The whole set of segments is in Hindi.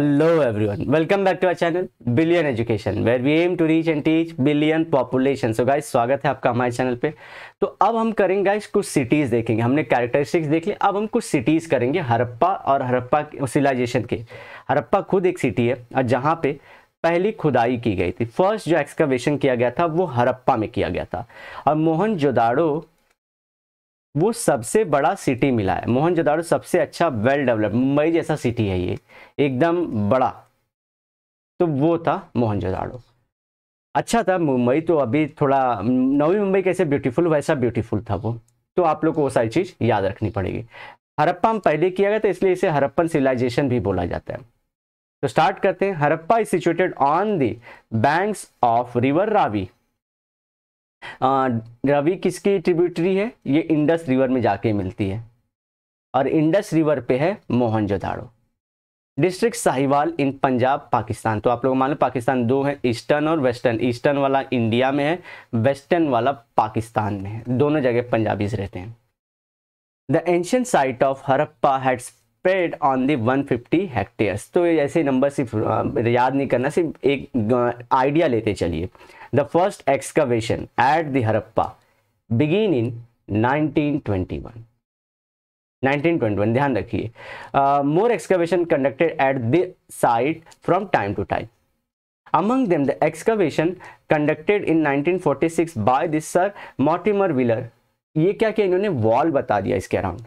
Hello everyone welcome back to our channel billion education where we aim to reach and teach billion population so guys स्वागत है आपका हमारे चैनल पे तो अब हम करेंगे गाइस कुछ सिटीज देखेंगे हमने कैरेक्टरिस्टिक्स देख ली अब हम कुछ सिटीज करेंगे हरप्पा और हरप्पा सिविलाइजेशन के हरप्पा खुद एक सिटी है और जहाँ पे पहली खुदाई की गई थी फर्स्ट जो एक्सकवेशन किया गया था वो हरप्पा में किया गया था और मोहन जोदाड़ो वो सबसे बड़ा सिटी मिला है मोहनजोदाड़ो सबसे अच्छा वेल डेवलप मुंबई जैसा सिटी है ये एकदम बड़ा तो वो था मोहनजोदाड़ो अच्छा था मुंबई तो अभी थोड़ा नवी मुंबई कैसे ब्यूटीफुल वैसा ब्यूटीफुल था वो तो आप लोग को वो सारी चीज़ याद रखनी पड़ेगी हरप्पा हम पहले किया गया था इसलिए इसे हरप्पन सिविलाइजेशन भी बोला जाता है तो स्टार्ट करते हैं Harappa is situated on the banks of river Ravi Ravi किसकी ट्रिब्यूटरी है ये इंडस रिवर में जाके मिलती है और इंडस रिवर पे है मोहनजोदाड़ो डिस्ट्रिक्ट साहिवाल इन पंजाब पाकिस्तान तो आप लोग मान लो पाकिस्तान दो है ईस्टर्न और वेस्टर्न ईस्टर्न वाला इंडिया में है वेस्टर्न वाला पाकिस्तान में है दोनों जगह पंजाबीज रहते हैं the ancient site of Harappa had spread on the 150 hectares तो ऐसे नंबर सिर्फ याद नहीं करना सिर्फ एक आइडिया लेते चलिए the first excavation at the in nineteen twenty 1921. 1921 ध्यान रखिए more excavation conducted at the site from time to time among them the excavation conducted in 1946 by this sir mortimer Wheeler ये क्या किया इन्होंने वॉल बता दिया इसके अराउंड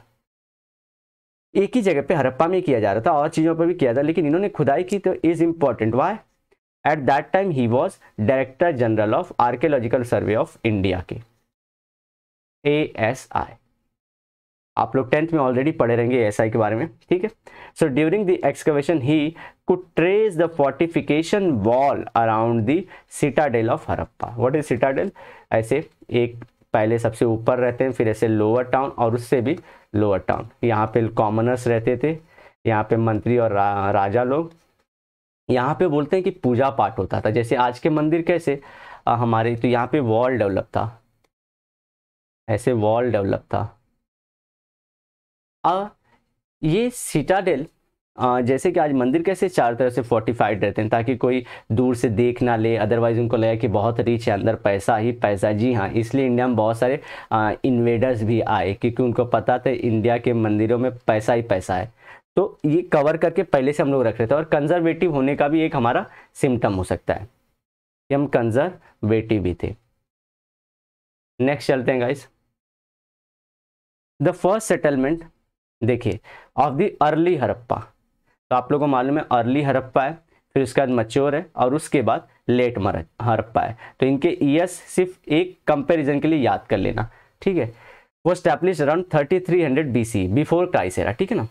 एक ही जगह पे हरप्पा में किया जा रहा था और चीज़ों पर भी किया था लेकिन इन्होंने खुदाई की तो is important why at that time he was director general of archaeological survey of India के ए एस आई आप लोग टेंथ में ऑलरेडी पढ़े रहेंगे एस आई के बारे में ठीक है so during the excavation he could trace the fortification wall around the dell of Harappa what is citadel ऐसे एक पहले सबसे ऊपर रहते हैं फिर ऐसे लोअर टाउन और उससे भी लोअर टाउन यहाँ पे कॉमनर्स रहते थे यहाँ पे मंत्री और रा, राजा लोग यहाँ पे बोलते हैं कि पूजा पाठ होता था जैसे आज के मंदिर कैसे आ, हमारे तो यहाँ पे वॉल डेवलप था ऐसे वॉल डेवलप था आ, ये सिटाडेल जैसे कि आज मंदिर कैसे चार तरफ से फोर्टिफाइड रहते हैं ताकि कोई दूर से देख ना ले अदरवाइज उनको लगे कि बहुत रिच है अंदर पैसा ही पैसा जी हाँ इसलिए इंडिया में बहुत सारे इन्वेडर्स भी आए क्योंकि उनको पता था इंडिया के मंदिरों में पैसा ही पैसा है तो ये कवर करके पहले से हम लोग रख रहे थे और कंजर्वेटिव होने का भी एक हमारा सिम्टम हो सकता है कि हम कंजर्वेटिव भी थे नेक्स्ट चलते हैं गाइस द फर्स्ट सेटलमेंट देखिए ऑफ द अर्ली हरप्पा तो आप लोगों को मालूम है अर्ली हरप्पा है फिर उसके बाद मच्योर है और उसके बाद लेट मर हरप्पा है तो इनके ईयर्स सिर्फ एक कंपेरिजन के लिए याद कर लेना ठीक है वो establish around thirty three hundred B C before Christ era ठीक है ना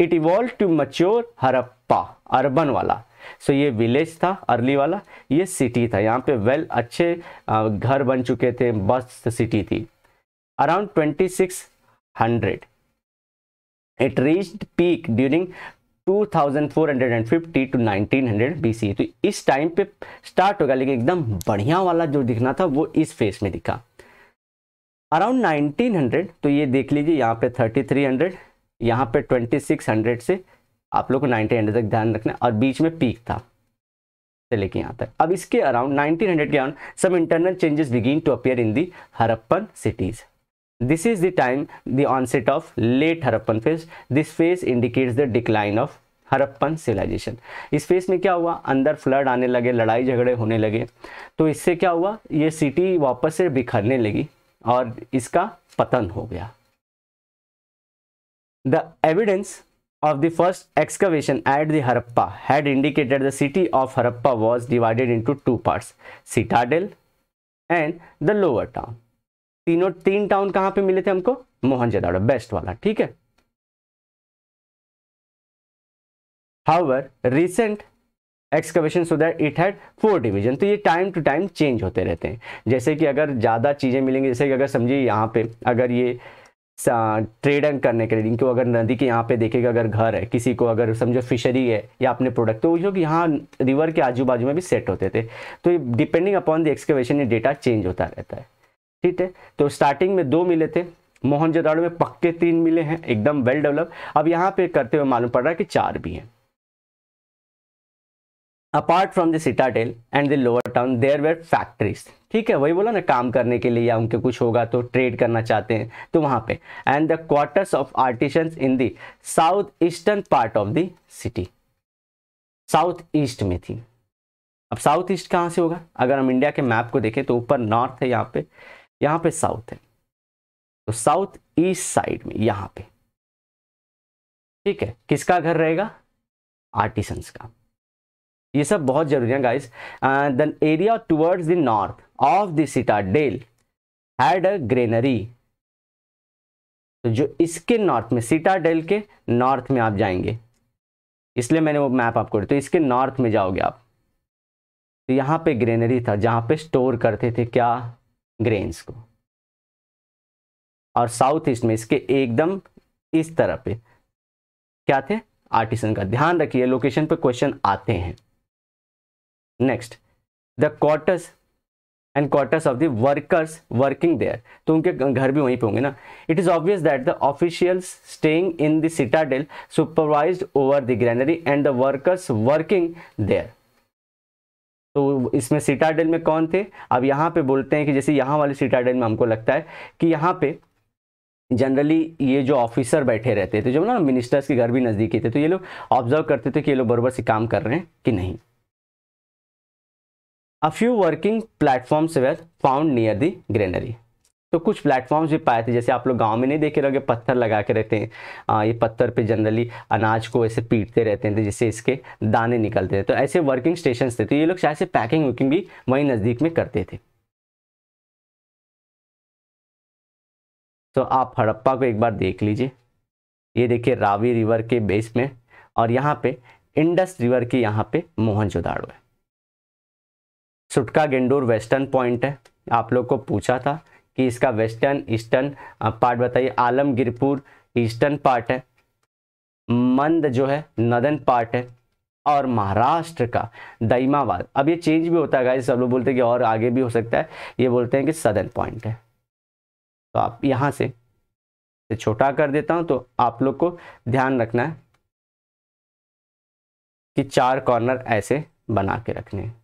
it evolve to mature Harappa urban वाला सो so, ये विलेज था अर्ली वाला ये सिटी था यहाँ पे वेल अच्छे घर बन चुके थे बस सिटी थी around twenty six hundred it reached peak during 2450 to 1900 BC तो इस टाइम पे स्टार्ट होगा लेकिन एकदम बढ़िया वाला जो दिखना था वो इस फेस में दिखा अराउंड 1900 तो ये देख लीजिए यहाँ पे 3300 यहाँ पे 2600 से आप लोग को 1900 तक ध्यान रखना और बीच में पीक था से लेके यहाँ तक अब इसके अराउंड 1900 के around some internal changes begin to appear in the Harappan cities this is the time the onset of late Harappan phase this phase indicates the decline of Harappan civilization इस फेस में क्या हुआ अंदर फ्लड आने लगे लड़ाई झगड़े होने लगे तो इससे क्या हुआ ये सिटी वापस से बिखरने लगी और इसका पतन हो गया The evidence of the first excavation at the Harappa had indicated the city of Harappa was divided into two parts, citadel and the lower town tino teen town kahan pe mile the humko mohenjo-daro best wala theek hai however recent excavation so that it had four division तो ये टाइम टू टाइम चेंज होते रहते हैं जैसे कि अगर ज़्यादा चीज़ें मिलेंगी जैसे कि अगर समझिए यहाँ पे अगर ये ट्रेडिंग करने के लिए इनको अगर नदी के यहाँ पे देखेगा अगर घर है किसी को अगर समझो फिशरी है या अपने प्रोडक्ट तो वो लोग यहाँ रिवर के आजू बाजू में भी सेट होते थे तो ये डिपेंडिंग अपॉन द एक्सकवेशन ये डेटा चेंज होता रहता है ठीक है तो स्टार्टिंग में दो मिले थे मोहनजोदाड़ो में पक्के तीन मिले हैं एकदम वेल डेवलप अब यहाँ पे करते हुए मालूम पड़ रहा है कि चार भी हैं apart from the citadel and the lower town there were factories ठीक है वही बोला ना काम करने के लिए या उनके कुछ होगा तो ट्रेड करना चाहते हैं तो वहाँ पे and the quarters of artisan in the south eastern part of the city south east में थी अब साउथ ईस्ट कहाँ से होगा अगर हम इंडिया के मैप को देखें तो ऊपर नॉर्थ है यहाँ पे यहाँ पे साउथ है तो साउथ ईस्ट साइड में यहाँ पे ठीक है किसका घर रहेगा आर्टिसंस का ये सब बहुत जरूरी है guys the area towards the north of the dell had a granary तो जो इसके नॉर्थ में डेल के नॉर्थ में आप जाएंगे इसलिए मैंने वो मैप आपको तो इसके नॉर्थ में जाओगे आप तो यहां पे ग्रेनरी था जहां पे स्टोर करते थे क्या ग्रेन्स को और साउथ ईस्ट में इसके एकदम इस तरह पे क्या थे आर्टिसन का ध्यान रखिए लोकेशन पे क्वेश्चन आते हैं next the quarters and quarters of the workers working there तो उनके घर भी वहीं पे होंगे ना it is obvious that the officials staying in the citadel supervised over the granary and the workers working there तो इसमें सिटाडेल में कौन थे अब यहाँ पे बोलते हैं कि जैसे यहाँ वाले सिटाडेल में हमको लगता है कि यहाँ पे जनरली ये जो ऑफिसर बैठे रहते थे जो ना मिनिस्टर्स के घर भी नज़दीकी थे तो ये लोग ऑब्जर्व करते थे कि ये लोग बरबर से काम कर रहे हैं कि नहीं few working working platforms were found near the granary तो कुछ प्लेटफॉर्म्स भी पाए थे जैसे आप लोग गांव में नहीं देखे रहोगे पत्थर लगा के रहते हैं आ, ये पत्थर पे जनरली अनाज को ऐसे पीटते रहते हैं जिससे इसके दाने निकलते थे तो ऐसे वर्किंग स्टेशन थे तो ये लोग शायद से पैकिंग वैकिंग भी वहीं नज़दीक में करते थे तो आप हड़प्पा को एक बार देख लीजिए ये देखिए रावी रिवर के बेस में और यहाँ पे इंडस रिवर के यहाँ पे मोहनजोदाड़ो है सुटका गेंडोर वेस्टर्न पॉइंट है आप लोग को पूछा था कि इसका वेस्टर्न ईस्टर्न पार्ट बताइए आलमगीरपुर ईस्टर्न पार्ट है मंद जो है नदन पार्ट है और महाराष्ट्र का दईमाबाद अब ये चेंज भी होता है गाइस सब लोग बोलते हैं कि और आगे भी हो सकता है ये बोलते हैं कि सदन पॉइंट है तो आप यहाँ से छोटा कर देता हूँ तो आप लोग को ध्यान रखना है कि चार कॉर्नर ऐसे बना के रखने हैं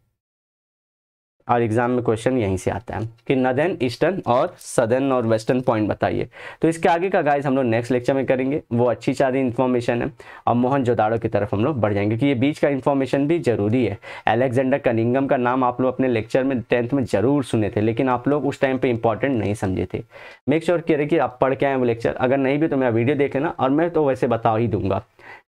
और एग्जाम में क्वेश्चन यहीं से आता है कि नदन ईस्टर्न और सदर्न और वेस्टर्न पॉइंट बताइए तो इसके आगे का गाइस हम लोग नेक्स्ट लेक्चर में करेंगे वो अच्छी सारी इन्फॉर्मेशन है और मोहन जोदाड़ो की तरफ हम लोग बढ़ जाएंगे क्योंकि ये बीच का इन्फॉर्मेशन भी जरूरी है अलेक्जेंडर कनिंगम का नाम आप लोग अपने लेक्चर में टेंथ में जरूर सुने थे लेकिन आप लोग उस टाइम पर इंपॉर्टेंट नहीं समझे थे मेक श्योर sure रहे कि आप पढ़ के आए वो लेक्चर अगर नहीं भी तो मेरा वीडियो देख लेना और मैं तो वैसे बता ही दूंगा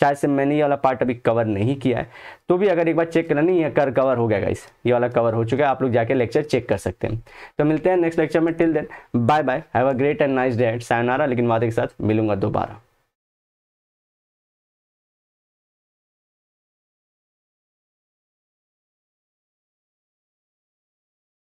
चाहे से मैंने ये वाला पार्ट अभी कवर नहीं किया है तो भी अगर एक बार चेक करना नहीं है कर कवर हो गया गाइस ये वाला कवर हो चुका है आप लोग जाके लेक्चर चेक कर सकते हैं तो मिलते हैं नेक्स्ट लेक्चर में till then bye bye have a great and nice day at sayonara लेकिन वादे के साथ मिलूंगा दोबारा